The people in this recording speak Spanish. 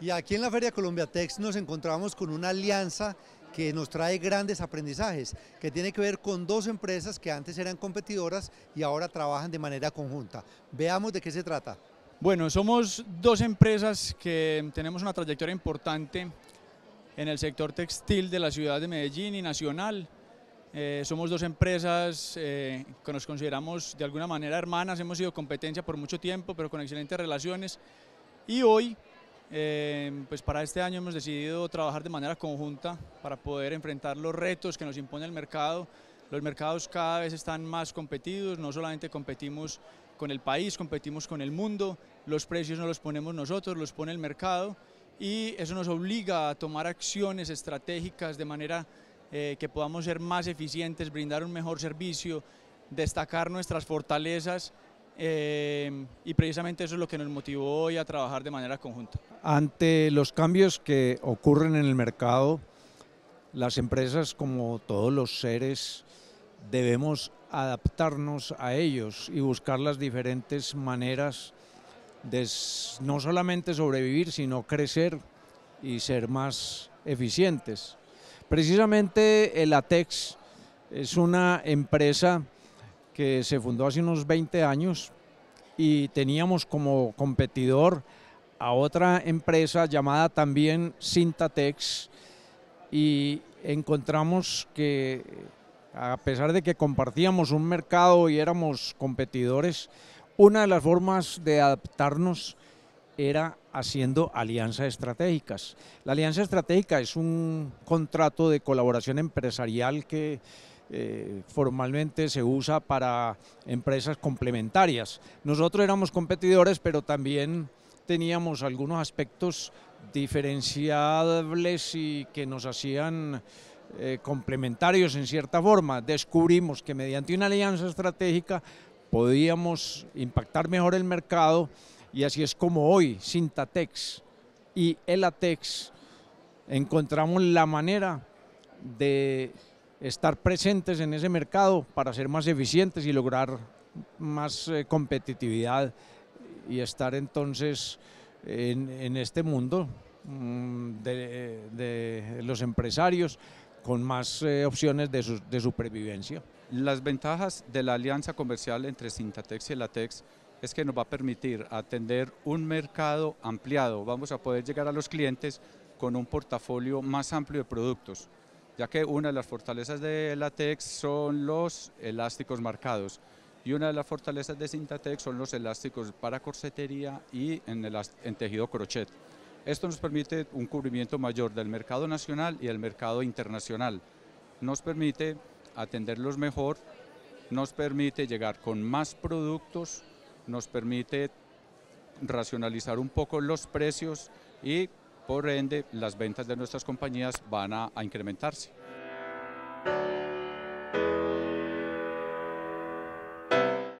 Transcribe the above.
Y aquí en la Feria Colombia Text nos encontramos con una alianza que nos trae grandes aprendizajes, que tiene que ver con dos empresas que antes eran competidoras y ahora trabajan de manera conjunta. Veamos de qué se trata. Bueno, somos dos empresas que tenemos una trayectoria importante en el sector textil de la ciudad de Medellín y nacional. Eh, somos dos empresas eh, que nos consideramos de alguna manera hermanas, hemos sido competencia por mucho tiempo, pero con excelentes relaciones. Y hoy Em, pues para este año hemos decidido trabajar de manera conjunta para poder enfrentar los retos que nos impone el mercado. Los mercados cada vez están más competidos, no solamente competimos con el país, competimos con el mundo, los precios no los ponemos nosotros, los pone el mercado y eso nos obliga a tomar acciones estratégicas de manera eh, que podamos ser más eficientes, brindar un mejor servicio, destacar nuestras fortalezas Em, y precisamente eso es lo que nos motivó hoy a trabajar de manera conjunta. Ante los cambios que ocurren en el mercado, las empresas como todos los seres debemos adaptarnos a ellos y buscar las diferentes maneras de no solamente sobrevivir, sino crecer y ser más eficientes. Precisamente el ATEX es una empresa que se fundó hace unos 20 años y teníamos como competidor a otra empresa llamada también Cintatex y encontramos que a pesar de que compartíamos un mercado y éramos competidores, una de las formas de adaptarnos era haciendo alianzas estratégicas. La alianza estratégica es un contrato de colaboración empresarial que eh, formalmente se usa para empresas complementarias. Nosotros éramos competidores, pero también teníamos algunos aspectos diferenciables y que nos hacían eh, complementarios en cierta forma. Descubrimos que mediante una alianza estratégica podíamos impactar mejor el mercado y así es como hoy Sintatex y Elatex encontramos la manera de estar presentes en ese mercado para ser más eficientes y lograr más eh, competitividad y estar entonces en, este mundo mm, de, los empresarios con más eh, opciones de, de, supervivencia. Las ventajas de la alianza comercial entre Sintatex y Latex es que nos va a permitir atender un mercado ampliado, vamos a poder llegar a los clientes con un portafolio más amplio de productos ya que una de las fortalezas de latex son los elásticos marcados y una de las fortalezas de Cintatex son los elásticos para corsetería y en, el, en tejido crochet. Esto nos permite un cubrimiento mayor del mercado nacional y el mercado internacional. Nos permite atenderlos mejor, nos permite llegar con más productos, nos permite racionalizar un poco los precios y por ende, las ventas de nuestras compañías van a, incrementarse.